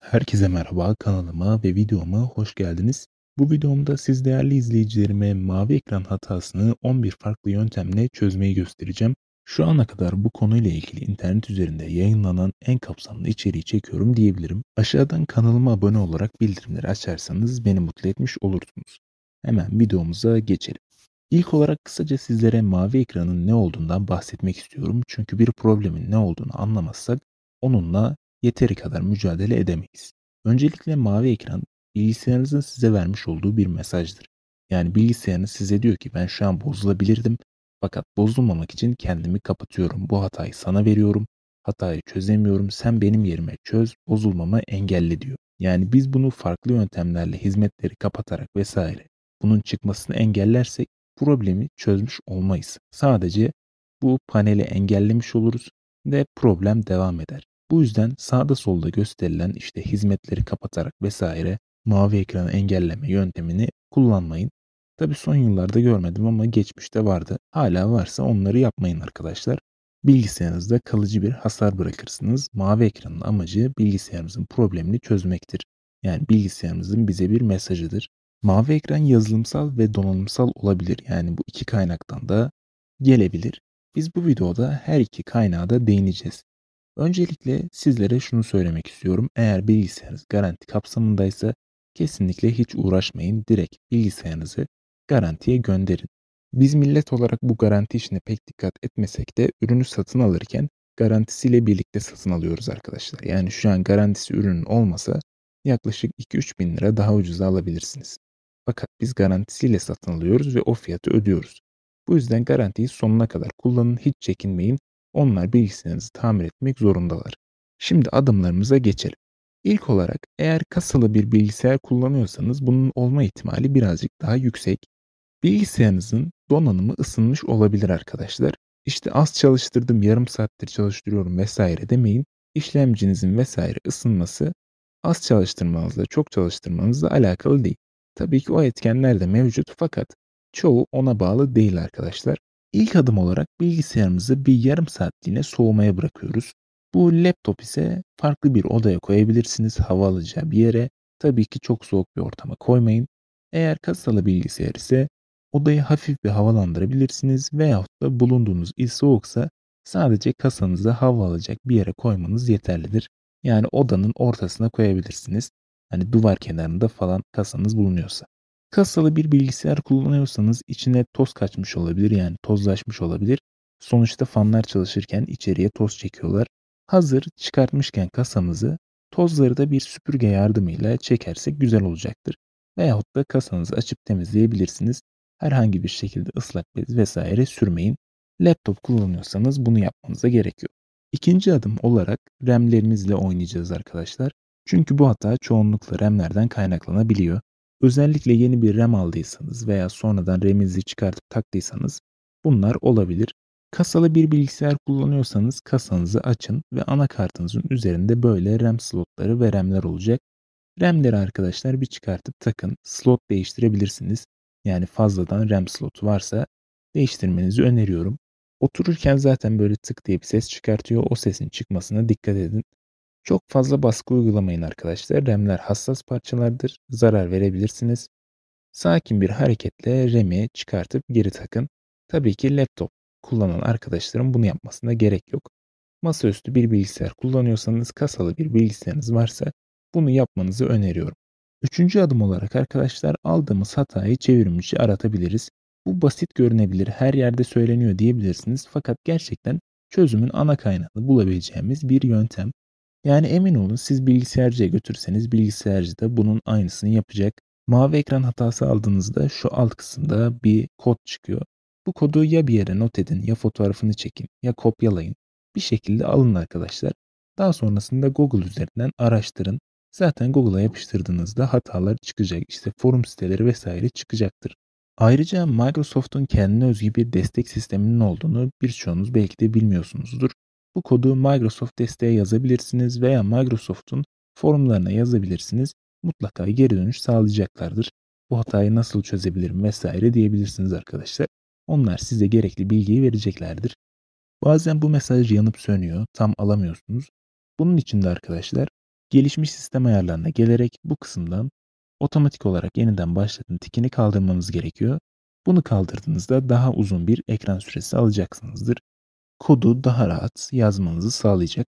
Herkese merhaba, kanalıma ve videoma hoş geldiniz. Bu videomda siz değerli izleyicilerime mavi ekran hatasını 11 farklı yöntemle çözmeyi göstereceğim. Şu ana kadar bu konuyla ilgili internet üzerinde yayınlanan en kapsamlı içeriği çekiyorum diyebilirim. Aşağıdan kanalıma abone olarak bildirimleri açarsanız beni mutlu etmiş olursunuz. Hemen videomuza geçelim. İlk olarak kısaca sizlere mavi ekranın ne olduğundan bahsetmek istiyorum. Çünkü bir problemin ne olduğunu anlamazsak onunla yeteri kadar mücadele edemeyiz. Öncelikle mavi ekran bilgisayarınızın size vermiş olduğu bir mesajdır. Yani bilgisayarınız size diyor ki ben şu an bozulabilirdim fakat bozulmamak için kendimi kapatıyorum. Bu hatayı sana veriyorum. Hatayı çözemiyorum. Sen benim yerime çöz, bozulmamı engelle diyor. Yani biz bunu farklı yöntemlerle hizmetleri kapatarak vesaire bunun çıkmasını engellersek problemi çözmüş olmayız. Sadece bu paneli engellemiş oluruz ve problem devam eder. Bu yüzden sağda solda gösterilen işte hizmetleri kapatarak vesaire mavi ekranı engelleme yöntemini kullanmayın. Tabi son yıllarda görmedim ama geçmişte vardı. Hala varsa onları yapmayın arkadaşlar. Bilgisayarınızda kalıcı bir hasar bırakırsınız. Mavi ekranın amacı bilgisayarımızın problemini çözmektir. Yani bilgisayarımızın bize bir mesajıdır. Mavi ekran yazılımsal ve donanımsal olabilir. Yani bu iki kaynaktan da gelebilir. Biz bu videoda her iki kaynağı da değineceğiz. Öncelikle sizlere şunu söylemek istiyorum. Eğer bilgisayarınız garanti kapsamındaysa kesinlikle hiç uğraşmayın. Direkt bilgisayarınızı garantiye gönderin. Biz millet olarak bu garanti işine pek dikkat etmesek de ürünü satın alırken garantisiyle birlikte satın alıyoruz arkadaşlar. Yani şu an garantisi ürünün olmasa yaklaşık 2-3 bin lira daha ucuza alabilirsiniz. Fakat biz garantisiyle satın alıyoruz ve o fiyatı ödüyoruz. Bu yüzden garantiyi sonuna kadar kullanın, hiç çekinmeyin. Onlar bilgisayarınızı tamir etmek zorundalar. Şimdi adımlarımıza geçelim. İlk olarak eğer kasalı bir bilgisayar kullanıyorsanız bunun olma ihtimali birazcık daha yüksek. Bilgisayarınızın donanımı ısınmış olabilir arkadaşlar. İşte az çalıştırdım, yarım saattir çalıştırıyorum vesaire demeyin. İşlemcinizin vesaire ısınması az çalıştırmanızla çok çalıştırmanızla alakalı değil. Tabii ki o etkenler de mevcut fakat çoğu ona bağlı değil arkadaşlar. İlk adım olarak bilgisayarımızı bir yarım saatliğine soğumaya bırakıyoruz. Bu laptop ise farklı bir odaya koyabilirsiniz hava alacağı bir yere. Tabii ki çok soğuk bir ortama koymayın. Eğer kasalı bilgisayar ise odayı hafif bir havalandırabilirsiniz veyahut da bulunduğunuz il soğuksa sadece kasanızı hava alacak bir yere koymanız yeterlidir. Yani odanın ortasına koyabilirsiniz. Hani duvar kenarında falan kasanız bulunuyorsa. Kasalı bir bilgisayar kullanıyorsanız içine toz kaçmış olabilir yani tozlaşmış olabilir. Sonuçta fanlar çalışırken içeriye toz çekiyorlar. Hazır çıkartmışken kasamızı tozları da bir süpürge yardımıyla çekersek güzel olacaktır. Veyahut da kasanızı açıp temizleyebilirsiniz. Herhangi bir şekilde ıslak bez vesaire sürmeyin. Laptop kullanıyorsanız bunu yapmanıza gerekiyor. İkinci adım olarak RAM'lerimizle oynayacağız arkadaşlar. Çünkü bu hata çoğunlukla RAM'lerden kaynaklanabiliyor. Özellikle yeni bir RAM aldıysanız veya sonradan RAM'inizi çıkartıp taktıysanız bunlar olabilir. Kasalı bir bilgisayar kullanıyorsanız kasanızı açın ve anakartınızın üzerinde böyle RAM slotları ve RAM'ler olacak. RAM'leri arkadaşlar bir çıkartıp takın. Slot değiştirebilirsiniz. Yani fazladan RAM slotu varsa değiştirmenizi öneriyorum. Otururken zaten böyle tık diye bir ses çıkartıyor. O sesin çıkmasına dikkat edin. Çok fazla baskı uygulamayın arkadaşlar. Remler hassas parçalardır. Zarar verebilirsiniz. Sakin bir hareketle remi çıkartıp geri takın. Tabii ki laptop kullanan arkadaşların bunu yapmasına gerek yok. Masaüstü bir bilgisayar kullanıyorsanız kasalı bir bilgisayarınız varsa bunu yapmanızı öneriyorum. Üçüncü adım olarak arkadaşlar aldığımız hatayı çevirmişi aratabiliriz. Bu basit görünebilir her yerde söyleniyor diyebilirsiniz fakat gerçekten çözümün ana kaynağını bulabileceğimiz bir yöntem. Yani emin olun siz bilgisayarcıya götürseniz bilgisayarcı da bunun aynısını yapacak. Mavi ekran hatası aldığınızda şu alt kısımda bir kod çıkıyor. Bu kodu ya bir yere not edin ya fotoğrafını çekin ya kopyalayın. Bir şekilde alın arkadaşlar. Daha sonrasında Google üzerinden araştırın. Zaten Google'a yapıştırdığınızda hatalar çıkacak. İşte forum siteleri vesaire çıkacaktır. Ayrıca Microsoft'un kendine özgü bir destek sisteminin olduğunu birçoğunuz belki de bilmiyorsunuzdur. Bu kodu Microsoft desteğe yazabilirsiniz veya Microsoft'un forumlarına yazabilirsiniz. Mutlaka geri dönüş sağlayacaklardır. Bu hatayı nasıl çözebilirim vesaire diyebilirsiniz arkadaşlar. Onlar size gerekli bilgiyi vereceklerdir. Bazen bu mesaj yanıp sönüyor, tam alamıyorsunuz. Bunun için de arkadaşlar gelişmiş sistem ayarlarına gelerek bu kısımdan otomatik olarak yeniden başlatın tikini kaldırmanız gerekiyor. Bunu kaldırdığınızda daha uzun bir ekran süresi alacaksınızdır kodu daha rahat yazmanızı sağlayacak.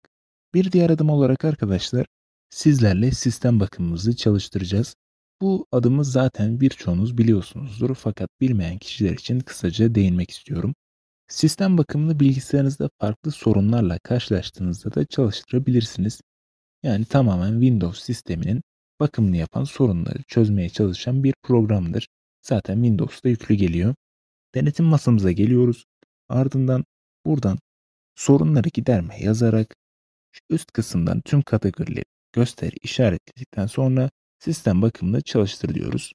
Bir diğer adım olarak arkadaşlar sizlerle sistem bakımımızı çalıştıracağız. Bu adımı zaten birçoğunuz biliyorsunuzdur fakat bilmeyen kişiler için kısaca değinmek istiyorum. Sistem bakımını bilgisayarınızda farklı sorunlarla karşılaştığınızda da çalıştırabilirsiniz. Yani tamamen Windows sisteminin bakımını yapan sorunları çözmeye çalışan bir programdır. Zaten Windows'ta yüklü geliyor. Denetim masamıza geliyoruz. Ardından Buradan sorunları giderme yazarak üst kısımdan tüm kategorileri göster işaretledikten sonra sistem bakımını çalıştır diyoruz.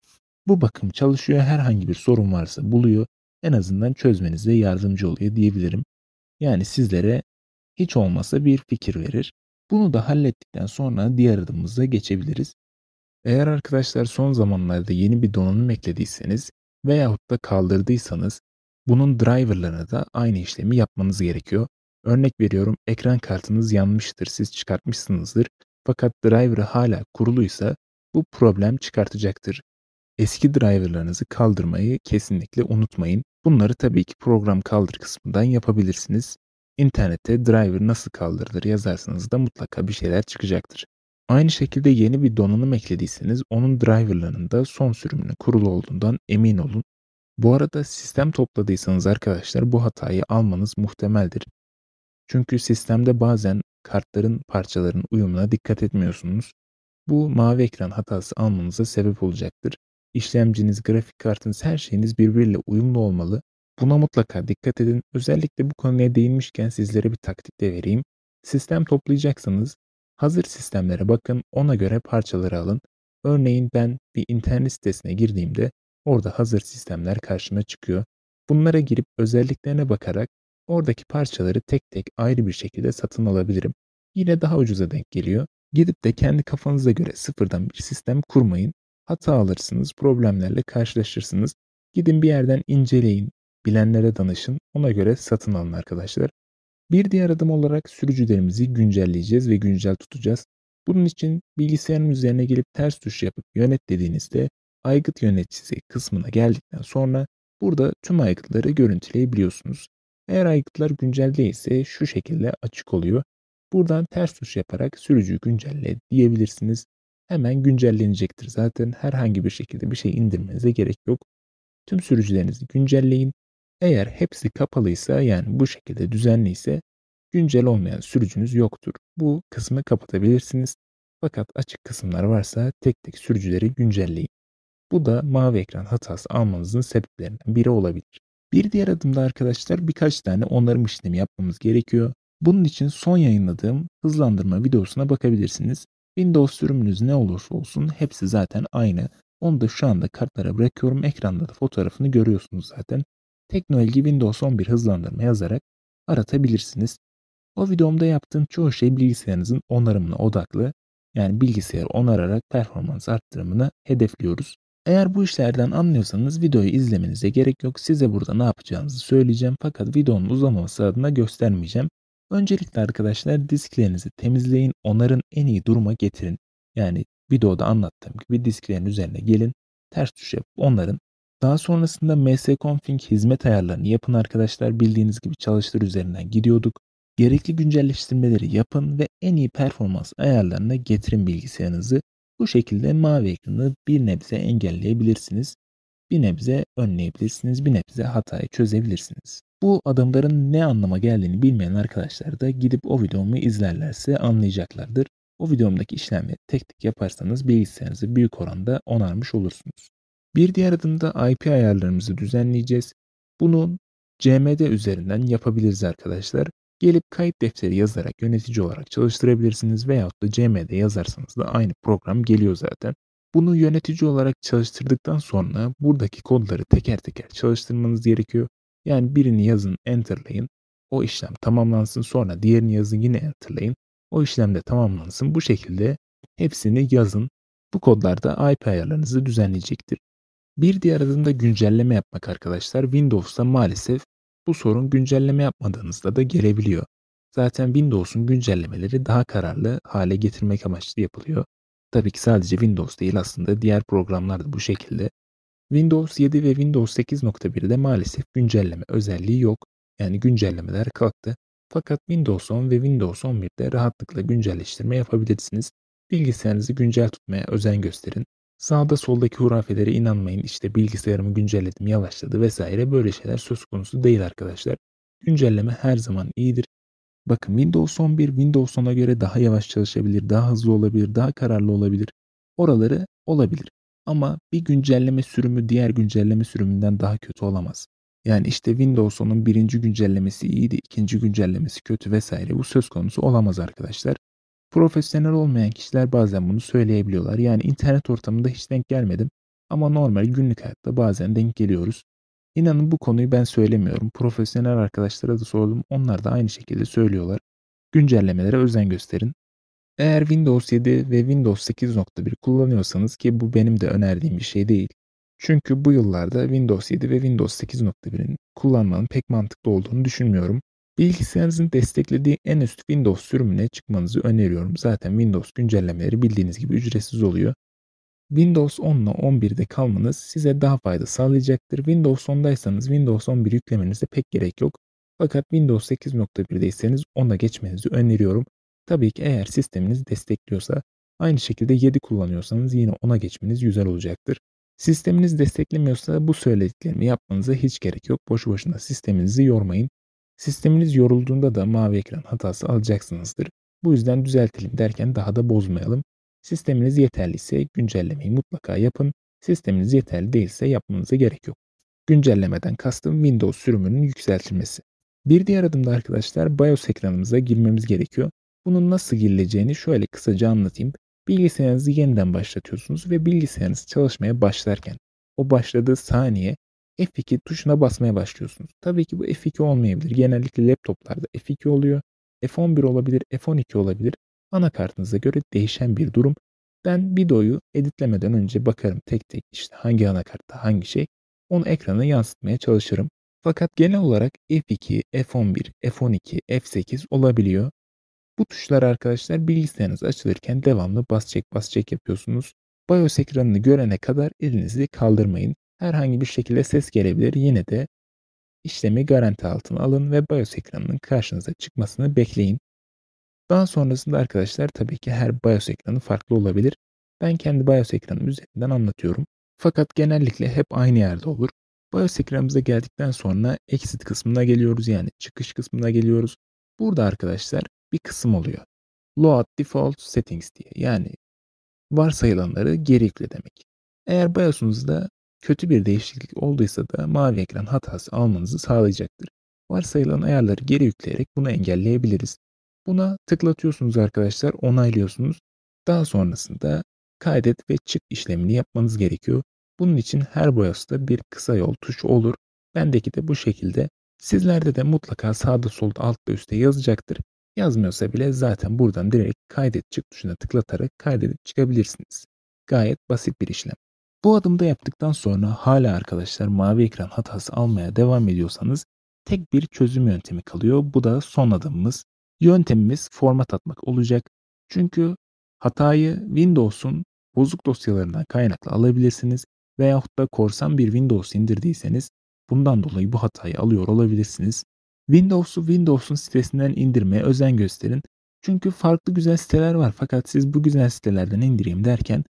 Bu bakım çalışıyor herhangi bir sorun varsa buluyor en azından çözmenize yardımcı oluyor diyebilirim. Yani sizlere hiç olmasa bir fikir verir. Bunu da hallettikten sonra diğer adımımıza geçebiliriz. Eğer arkadaşlar son zamanlarda yeni bir donanım eklediyseniz veyahut da kaldırdıysanız bunun driverlarına da aynı işlemi yapmanız gerekiyor. Örnek veriyorum ekran kartınız yanmıştır, siz çıkartmışsınızdır. Fakat driver hala kuruluysa bu problem çıkartacaktır. Eski driverlarınızı kaldırmayı kesinlikle unutmayın. Bunları tabii ki program kaldır kısmından yapabilirsiniz. İnternette driver nasıl kaldırılır yazarsanız da mutlaka bir şeyler çıkacaktır. Aynı şekilde yeni bir donanım eklediyseniz onun driverlarının da son sürümünün kurulu olduğundan emin olun. Bu arada sistem topladıysanız arkadaşlar bu hatayı almanız muhtemeldir. Çünkü sistemde bazen kartların parçaların uyumuna dikkat etmiyorsunuz. Bu mavi ekran hatası almanıza sebep olacaktır. İşlemciniz, grafik kartınız her şeyiniz birbiriyle uyumlu olmalı. Buna mutlaka dikkat edin. Özellikle bu konuya değinmişken sizlere bir taktik de vereyim. Sistem toplayacaksanız hazır sistemlere bakın ona göre parçaları alın. Örneğin ben bir internet sitesine girdiğimde Orada hazır sistemler karşıma çıkıyor. Bunlara girip özelliklerine bakarak oradaki parçaları tek tek ayrı bir şekilde satın alabilirim. Yine daha ucuza denk geliyor. Gidip de kendi kafanıza göre sıfırdan bir sistem kurmayın. Hata alırsınız, problemlerle karşılaşırsınız. Gidin bir yerden inceleyin, bilenlere danışın, ona göre satın alın arkadaşlar. Bir diğer adım olarak sürücülerimizi güncelleyeceğiz ve güncel tutacağız. Bunun için bilgisayarın üzerine gelip ters tuş yapıp yönet dediğinizde aygıt yöneticisi kısmına geldikten sonra burada tüm aygıtları görüntüleyebiliyorsunuz. Eğer aygıtlar güncel değilse şu şekilde açık oluyor. Buradan ters tuş yaparak sürücüyü güncelle diyebilirsiniz. Hemen güncellenecektir zaten herhangi bir şekilde bir şey indirmenize gerek yok. Tüm sürücülerinizi güncelleyin. Eğer hepsi kapalıysa yani bu şekilde düzenliyse güncel olmayan sürücünüz yoktur. Bu kısmı kapatabilirsiniz. Fakat açık kısımlar varsa tek tek sürücüleri güncelleyin. Bu da mavi ekran hatası almanızın sebeplerinden biri olabilir. Bir diğer adımda arkadaşlar birkaç tane onarım işlemi yapmamız gerekiyor. Bunun için son yayınladığım hızlandırma videosuna bakabilirsiniz. Windows sürümünüz ne olursa olsun hepsi zaten aynı. Onu da şu anda kartlara bırakıyorum. Ekranda da fotoğrafını görüyorsunuz zaten. Teknoloji Windows 11 hızlandırma yazarak aratabilirsiniz. O videomda yaptığım çoğu şey bilgisayarınızın onarımına odaklı. Yani bilgisayarı onararak performans arttırımını hedefliyoruz. Eğer bu işlerden anlıyorsanız videoyu izlemenize gerek yok. Size burada ne yapacağınızı söyleyeceğim fakat videonun uzaması adına göstermeyeceğim. Öncelikle arkadaşlar disklerinizi temizleyin, onların en iyi duruma getirin. Yani videoda anlattığım gibi disklerin üzerine gelin, ters tuş yapıp onların daha sonrasında msconfig hizmet ayarlarını yapın arkadaşlar. Bildiğiniz gibi çalıştır üzerinden gidiyorduk. Gerekli güncelleştirmeleri yapın ve en iyi performans ayarlarına getirin bilgisayarınızı. Bu şekilde mavi ekranı bir nebze engelleyebilirsiniz. Bir nebze önleyebilirsiniz, bir nebze hatayı çözebilirsiniz. Bu adımların ne anlama geldiğini bilmeyen arkadaşlar da gidip o videomu izlerlerse anlayacaklardır. O videomdaki işlemleri tek tek yaparsanız bilgisayarınızı büyük oranda onarmış olursunuz. Bir diğer adımda IP ayarlarımızı düzenleyeceğiz. Bunun CMD üzerinden yapabiliriz arkadaşlar. Gelip kayıt defteri yazarak yönetici olarak çalıştırabilirsiniz veyahut da CM'de yazarsanız da aynı program geliyor zaten. Bunu yönetici olarak çalıştırdıktan sonra buradaki kodları teker teker çalıştırmanız gerekiyor. Yani birini yazın enterlayın. O işlem tamamlansın sonra diğerini yazın yine enterlayın. O işlem de tamamlansın. Bu şekilde hepsini yazın. Bu kodlar da IP ayarlarınızı düzenleyecektir. Bir diğer adım da güncelleme yapmak arkadaşlar. Windows'ta maalesef bu sorun güncelleme yapmadığınızda da gelebiliyor. Zaten Windows'un güncellemeleri daha kararlı hale getirmek amaçlı yapılıyor. Tabii ki sadece Windows değil aslında diğer programlar da bu şekilde. Windows 7 ve Windows 8.1'de maalesef güncelleme özelliği yok. Yani güncellemeler kalktı. Fakat Windows 10 ve Windows 11'de rahatlıkla güncelleştirme yapabilirsiniz. Bilgisayarınızı güncel tutmaya özen gösterin. Sağda soldaki hurafelere inanmayın işte bilgisayarımı güncelledim yavaşladı vesaire böyle şeyler söz konusu değil arkadaşlar. Güncelleme her zaman iyidir. Bakın Windows 11 Windows 10'a göre daha yavaş çalışabilir, daha hızlı olabilir, daha kararlı olabilir. Oraları olabilir. Ama bir güncelleme sürümü diğer güncelleme sürümünden daha kötü olamaz. Yani işte Windows 10'un birinci güncellemesi iyiydi, ikinci güncellemesi kötü vesaire bu söz konusu olamaz arkadaşlar. Profesyonel olmayan kişiler bazen bunu söyleyebiliyorlar. Yani internet ortamında hiç denk gelmedim ama normal günlük hayatta bazen denk geliyoruz. İnanın bu konuyu ben söylemiyorum. Profesyonel arkadaşlara da sordum. Onlar da aynı şekilde söylüyorlar. Güncellemelere özen gösterin. Eğer Windows 7 ve Windows 8.1 kullanıyorsanız ki bu benim de önerdiğim bir şey değil. Çünkü bu yıllarda Windows 7 ve Windows 8.1'in kullanmanın pek mantıklı olduğunu düşünmüyorum. Bilgisayarınızın desteklediği en üst Windows sürümüne çıkmanızı öneriyorum. Zaten Windows güncellemeleri bildiğiniz gibi ücretsiz oluyor. Windows 10 ile 11'de kalmanız size daha fayda sağlayacaktır. Windows 10'daysanız Windows 11 yüklemenize pek gerek yok. Fakat Windows 8.1'deyseniz ona geçmenizi öneriyorum. Tabii ki eğer sisteminiz destekliyorsa aynı şekilde 7 kullanıyorsanız yine ona geçmeniz güzel olacaktır. Sisteminiz desteklemiyorsa bu söylediklerimi yapmanıza hiç gerek yok. Boşu boşuna sisteminizi yormayın. Sisteminiz yorulduğunda da mavi ekran hatası alacaksınızdır. Bu yüzden düzeltelim derken daha da bozmayalım. Sisteminiz yeterliyse güncellemeyi mutlaka yapın. Sisteminiz yeterli değilse yapmanıza gerek yok. Güncellemeden kastım Windows sürümünün yükseltilmesi. Bir diğer adımda arkadaşlar BIOS ekranımıza girmemiz gerekiyor. Bunun nasıl girileceğini şöyle kısaca anlatayım. Bilgisayarınızı yeniden başlatıyorsunuz ve bilgisayarınız çalışmaya başlarken o başladığı saniye F2 tuşuna basmaya başlıyorsunuz. Tabii ki bu F2 olmayabilir. Genellikle laptoplarda F2 oluyor. F11 olabilir, F12 olabilir. Anakartınıza göre değişen bir durum. Ben videoyu editlemeden önce bakarım tek tek işte hangi anakartta hangi şey. Onu ekrana yansıtmaya çalışırım. Fakat genel olarak F2, F11, F12, F8 olabiliyor. Bu tuşlar arkadaşlar bilgisayarınız açılırken devamlı bas çek yapıyorsunuz. BIOS ekranını görene kadar elinizi kaldırmayın herhangi bir şekilde ses gelebilir. Yine de işlemi garanti altına alın ve BIOS ekranının karşınıza çıkmasını bekleyin. Daha sonrasında arkadaşlar tabii ki her BIOS ekranı farklı olabilir. Ben kendi BIOS ekranım üzerinden anlatıyorum. Fakat genellikle hep aynı yerde olur. BIOS ekranımıza geldikten sonra exit kısmına geliyoruz yani çıkış kısmına geliyoruz. Burada arkadaşlar bir kısım oluyor. Load Default Settings diye yani varsayılanları geri ekle demek. Eğer BIOS'unuzda Kötü bir değişiklik olduysa da mavi ekran hatası almanızı sağlayacaktır. Varsayılan ayarları geri yükleyerek bunu engelleyebiliriz. Buna tıklatıyorsunuz arkadaşlar, onaylıyorsunuz. Daha sonrasında kaydet ve çık işlemini yapmanız gerekiyor. Bunun için her BIOS'ta bir kısa yol tuş olur. Bendeki de bu şekilde. Sizlerde de mutlaka sağda solda altta üstte yazacaktır. Yazmıyorsa bile zaten buradan direkt kaydet çık tuşuna tıklatarak kaydedip çıkabilirsiniz. Gayet basit bir işlem. Bu adımda yaptıktan sonra hala arkadaşlar mavi ekran hatası almaya devam ediyorsanız tek bir çözüm yöntemi kalıyor. Bu da son adımımız. Yöntemimiz format atmak olacak. Çünkü hatayı Windows'un bozuk dosyalarından kaynaklı alabilirsiniz veyahut da korsan bir Windows indirdiyseniz bundan dolayı bu hatayı alıyor olabilirsiniz. Windows'u Windows'un sitesinden indirmeye özen gösterin. Çünkü farklı güzel siteler var fakat siz bu güzel sitelerden indireyim derken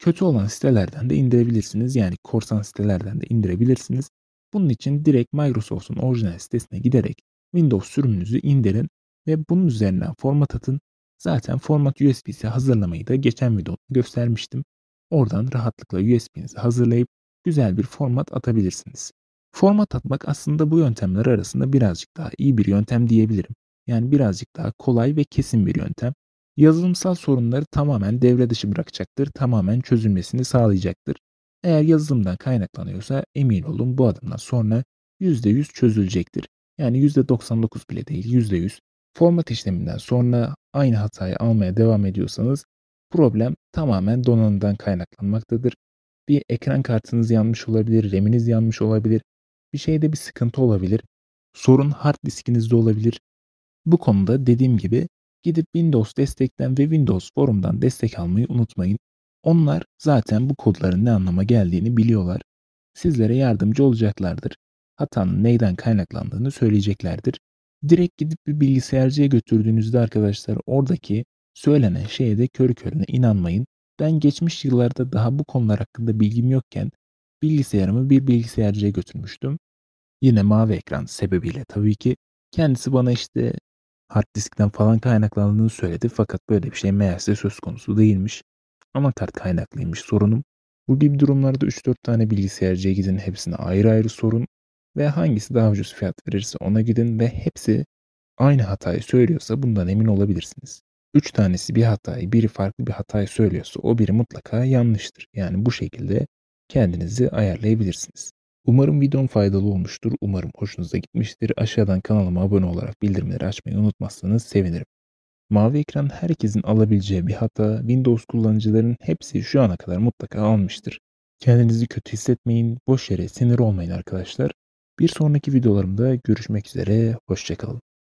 Kötü olan sitelerden de indirebilirsiniz. Yani korsan sitelerden de indirebilirsiniz. Bunun için direkt Microsoft'un orijinal sitesine giderek Windows sürümünüzü indirin ve bunun üzerinden format atın. Zaten format USB'si hazırlamayı da geçen videoda göstermiştim. Oradan rahatlıkla USB'nizi hazırlayıp güzel bir format atabilirsiniz. Format atmak aslında bu yöntemler arasında birazcık daha iyi bir yöntem diyebilirim. Yani birazcık daha kolay ve kesin bir yöntem yazılımsal sorunları tamamen devre dışı bırakacaktır, tamamen çözülmesini sağlayacaktır. Eğer yazılımdan kaynaklanıyorsa emin olun bu adımdan sonra %100 çözülecektir. Yani %99 bile değil %100. Format işleminden sonra aynı hatayı almaya devam ediyorsanız problem tamamen donanımdan kaynaklanmaktadır. Bir ekran kartınız yanmış olabilir, RAM'iniz yanmış olabilir, bir şeyde bir sıkıntı olabilir, sorun hard diskinizde olabilir. Bu konuda dediğim gibi Gidip Windows destekten ve Windows forumdan destek almayı unutmayın. Onlar zaten bu kodların ne anlama geldiğini biliyorlar. Sizlere yardımcı olacaklardır. Hatanın neyden kaynaklandığını söyleyeceklerdir. Direkt gidip bir bilgisayarcıya götürdüğünüzde arkadaşlar oradaki söylenen şeye de körü körüne inanmayın. Ben geçmiş yıllarda daha bu konular hakkında bilgim yokken bilgisayarımı bir bilgisayarcıya götürmüştüm. Yine mavi ekran sebebiyle tabii ki. Kendisi bana işte hard diskten falan kaynaklandığını söyledi fakat böyle bir şey meğerse söz konusu değilmiş. ama kart kaynaklıymış sorunum. Bu gibi durumlarda 3-4 tane bilgisayarcıya gidin hepsine ayrı ayrı sorun ve hangisi daha ucuz fiyat verirse ona gidin ve hepsi aynı hatayı söylüyorsa bundan emin olabilirsiniz. 3 tanesi bir hatayı, biri farklı bir hatayı söylüyorsa o biri mutlaka yanlıştır. Yani bu şekilde kendinizi ayarlayabilirsiniz. Umarım videom faydalı olmuştur. Umarım hoşunuza gitmiştir. Aşağıdan kanalıma abone olarak bildirimleri açmayı unutmazsanız sevinirim. Mavi ekran herkesin alabileceği bir hata. Windows kullanıcıların hepsi şu ana kadar mutlaka almıştır. Kendinizi kötü hissetmeyin, boş yere sinir olmayın arkadaşlar. Bir sonraki videolarımda görüşmek üzere, hoşçakalın.